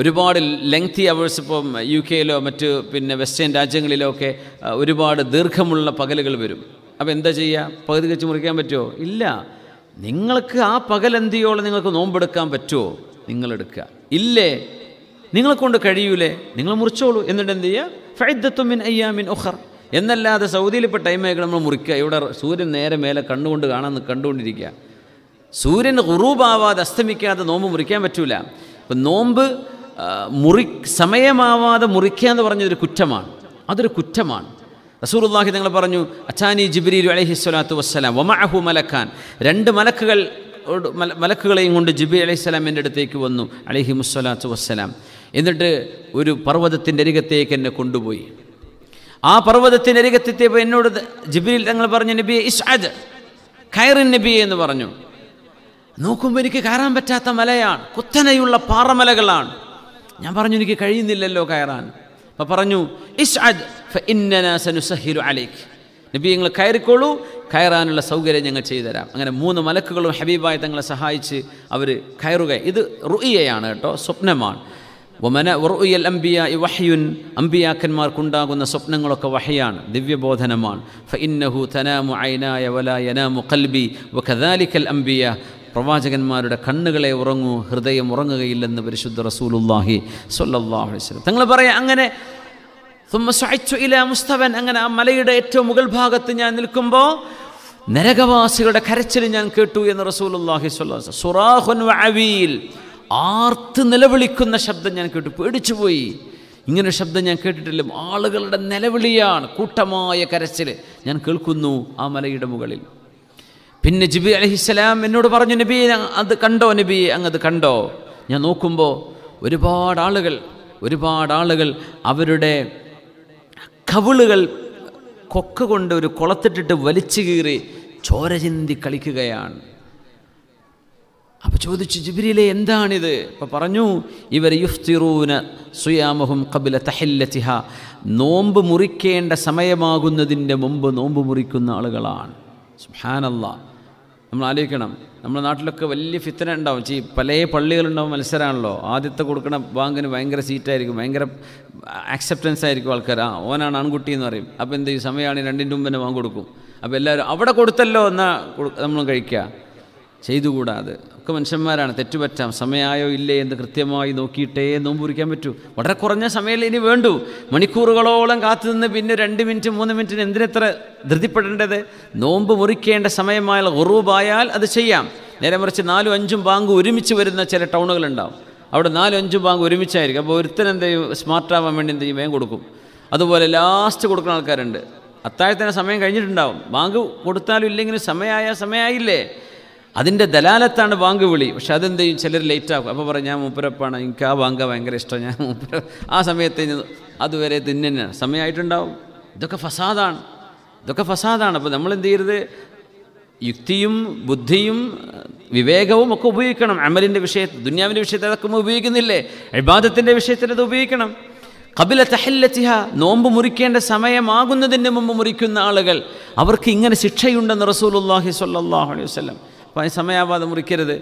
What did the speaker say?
ഒരുപാട് lengthy hours ഇപ്പം യു കെയിലോ മറ്റ് പിന്നെ വെസ്റ്റേൺ രാജ്യങ്ങളിലോ ഒക്കെ ഒരുപാട് ദീർഘമുള്ള പകലുകൾ വരും അപ്പോൾ എന്താ ചെയ്യുക പകുതി വെച്ച് മുറിക്കാൻ പറ്റുമോ ഇല്ല നിങ്ങൾക്ക് ആ പകൽ എന്തിയോളം നിങ്ങൾക്ക് നോമ്പെടുക്കാൻ പറ്റുമോ നിങ്ങളെടുക്കുക ഇല്ലേ നിങ്ങളെക്കൊണ്ട് കഴിയൂലേ നിങ്ങൾ മുറിച്ചോളൂ എന്നിട്ട് എന്ത് ചെയ്യുക അയ്യാ മിൻ ഒഹർ എന്നല്ലാതെ സൗദിയിൽ ഇപ്പോൾ ആയിക്കണം നമ്മൾ മുറിക്കുക ഇവിടെ സൂര്യൻ നേരെ മേലെ കണ്ടുകൊണ്ട് കാണാൻ കണ്ടുകൊണ്ടിരിക്കുക സൂര്യൻ ഉറൂപാവാതെ അസ്തമിക്കാതെ നോമ്പ് മുറിക്കാൻ പറ്റൂല അപ്പം നോമ്പ് മുറി സമയമാവാതെ മുറിക്കുക എന്ന് പറഞ്ഞൊരു കുറ്റമാണ് അതൊരു കുറ്റമാണ് റസൂറുല്ലാഹി നിങ്ങൾ പറഞ്ഞു അച്ചാനി ജിബിരി അലഹി സ്വലാത്തു വസ്സലാം വമഅഹു മലക്കാൻ രണ്ട് മലക്കുകൾ മലക്കുകളെയും കൊണ്ട് ജിബി അലൈഹിസ്സലാം എൻ്റെ അടുത്തേക്ക് വന്നു അലഹി മുസ്വലാത്തു വസ്സലാം എന്നിട്ട് ഒരു പർവ്വതത്തിൻ്റെ അരികത്തേക്ക് എന്നെ കൊണ്ടുപോയി ആ പർവ്വതത്തിൻ്റെ അരികത്തെത്തിയ എന്നോട് ജിബ്രീൽ തങ്ങൾ പറഞ്ഞു നബി ഇസ്അദ് ഖൈറിൻ നബി എന്ന് പറഞ്ഞു നോക്കുമ്പോൾ എനിക്ക് കയറാൻ പറ്റാത്ത മലയാണ് കുത്തനെയുള്ള പാറമലകളാണ് ഞാൻ പറഞ്ഞു എനിക്ക് കഴിയുന്നില്ലല്ലോ കയറാൻ അപ്പം പറഞ്ഞു ഇഷ്അദ് നബി നിങ്ങൾ കയറിക്കോളൂ കയറാനുള്ള സൗകര്യം ഞങ്ങൾ ചെയ്തു തരാം അങ്ങനെ മൂന്ന് മലക്കുകളും ഹബീബായി തങ്ങളെ സഹായിച്ച് അവർ കയറുക ഇത് റുയയാണ് കേട്ടോ സ്വപ്നമാണ് ഒമന ഉറുയൽ അംബിയ വഹയുൻ അംബിയാക്കന്മാർക്കുണ്ടാകുന്ന സ്വപ്നങ്ങളൊക്കെ വഹയാണ് ദിവ്യബോധനമാണ് ഫ ഇന്നഹു തനാമു ഐനായ വലായനാമു യനാമു കൽബി വ കദാലിക്കൽ അംബിയ പ്രവാചകന്മാരുടെ കണ്ണുകളെ ഉറങ്ങൂ ഹൃദയം ഉറങ്ങുകയില്ലെന്ന് പരിശുദ്ധ റസൂലുല്ലാഹി സൊല്ലാഹു വസ്ലം തങ്ങൾ പറയാം അങ്ങനെ ഇല മുസ്തവൻ അങ്ങനെ ആ മലയുടെ ഏറ്റവും മുകൾ ഭാഗത്ത് ഞാൻ നിൽക്കുമ്പോൾ നരകവാസികളുടെ കരച്ചിൽ ഞാൻ കേട്ടു എന്ന് റസൂലുല്ലാഹി സുറാഹുൻ വഅവീൽ ആർത്ത് നിലവിളിക്കുന്ന ശബ്ദം ഞാൻ കേട്ടു പേടിച്ചുപോയി ഇങ്ങനെ ശബ്ദം ഞാൻ കേട്ടിട്ടില്ല ആളുകളുടെ നിലവിളിയാണ് കൂട്ടമായ കരച്ചിൽ ഞാൻ കേൾക്കുന്നു ആ മലയുടെ മുകളിൽ പിന്നെ ജിബി അലഹിസ്സലാം എന്നോട് പറഞ്ഞു നബി അത് കണ്ടോ നബി അങ്ങത് കണ്ടോ ഞാൻ നോക്കുമ്പോൾ ഒരുപാട് ആളുകൾ ഒരുപാട് ആളുകൾ അവരുടെ കവിളുകൾ കൊക്ക കൊണ്ട് ഒരു കുളത്തിട്ടിട്ട് വലിച്ചു കീറി ചോര ചിന്തി കളിക്കുകയാണ് അപ്പോൾ ചോദിച്ചു ജിബിരിയിലെ എന്താണിത് അപ്പൊ പറഞ്ഞു ഇവർ യുഫ്തിറൂന സുയാമഹും കബില തഹല്ലത്തിഹ നോമ്പ് മുറിക്കേണ്ട സമയമാകുന്നതിൻ്റെ മുമ്പ് നോമ്പ് മുറിക്കുന്ന ആളുകളാണ് സുഹാനല്ലാ നമ്മൾ ആലോചിക്കണം നമ്മുടെ നാട്ടിലൊക്കെ വലിയ ഫിത്തന ഉണ്ടാവും ചീ പല പള്ളികളുണ്ടാവും മത്സരമാണല്ലോ ആദ്യത്തെ കൊടുക്കുന്ന ബാങ്കിന് ഭയങ്കര സീറ്റായിരിക്കും ഭയങ്കര ആക്സെപ്റ്റൻസ് ആയിരിക്കും ആൾക്കാർ ആ ഓനാണ് ആൺകുട്ടി എന്ന് പറയും അപ്പോൾ എന്ത് ചെയ്യും സമയമാണ് രണ്ടിൻ്റെ മുമ്പ് തന്നെ വാങ്ങി കൊടുക്കും അപ്പോൾ എല്ലാവരും അവിടെ കൊടുത്തല്ലോ എന്നാൽ നമ്മൾ കഴിക്കുക ചെയ്തുകൂടാതെ ഒക്കെ മനുഷ്യന്മാരാണ് തെറ്റുപറ്റാം സമയമായോ ഇല്ലേ എന്ന് കൃത്യമായി നോക്കിയിട്ടേ നോമ്പ് നോമ്പുരിക്കാൻ പറ്റൂ വളരെ കുറഞ്ഞ സമയമല്ലേ ഇനി വേണ്ടു മണിക്കൂറുകളോളം കാത്തു നിന്ന് പിന്നെ രണ്ട് മിനിറ്റ് മൂന്ന് മിനിറ്റിന് എന്തിനെത്ര ധൃതിപ്പെടേണ്ടത് നോമ്പ് മുറിക്കേണ്ട സമയമായ ഉറവായാൽ അത് ചെയ്യാം നേരെ മറിച്ച് നാലും അഞ്ചും ബാങ്ക് ഒരുമിച്ച് വരുന്ന ചില ടൗണുകളുണ്ടാവും അവിടെ നാലും അഞ്ചും ബാങ്ക് ഒരുമിച്ചായിരിക്കും അപ്പോൾ ഒരുത്തൻ എന്ത് സ്മാർട്ടാവാൻ വേണ്ടി എന്ത് ചെയ്യും കൊടുക്കും അതുപോലെ ലാസ്റ്റ് കൊടുക്കുന്ന ആൾക്കാരുണ്ട് അത്താഴത്തിന് സമയം കഴിഞ്ഞിട്ടുണ്ടാവും ബാങ്ക് കൊടുത്താലും ഇല്ലെങ്കിലും സമയമായ സമയമായില്ലേ അതിൻ്റെ ദലാലത്താണ് വാങ്ക് വിളി പക്ഷെ അതെന്തെയും ചിലർ ലേറ്റാകും അപ്പോൾ പറയും ഞാൻ മൂപ്പരപ്പാണ് എനിക്ക് ആ വാങ്ക ഭയങ്കര ഇഷ്ടമാണ് ഞാൻ മൂപ്പര ആ സമയത്ത് അതുവരെ തിന്നന്നെയാണ് സമയമായിട്ടുണ്ടാവും ഇതൊക്കെ ഫസാദാണ് ഇതൊക്കെ ഫസാദാണ് അപ്പോൾ നമ്മൾ എന്ത് ചെയ്യരുത് യുക്തിയും ബുദ്ധിയും വിവേകവും ഒക്കെ ഉപയോഗിക്കണം അമലിൻ്റെ വിഷയത്തിൽ ദുന്യാവിൻ്റെ വിഷയത്തിൽ അതൊക്കെ ഉപയോഗിക്കുന്നില്ലേ ഇബാദത്തിൻ്റെ വിഷയത്തിൽ അത് ഉപയോഗിക്കണം കപില തഹല്ലത്തിഹ നോമ്പ് മുറിക്കേണ്ട സമയമാകുന്നതിന് മുമ്പ് മുറിക്കുന്ന ആളുകൾ അവർക്ക് ഇങ്ങനെ ശിക്ഷയുണ്ടെന്ന് റസൂലുല്ലാഹി സ്വല്ലാഹു അലൈഹി വസ്ലം അപ്പം അതിന് സമയാവാതെ മുറിക്കരുത്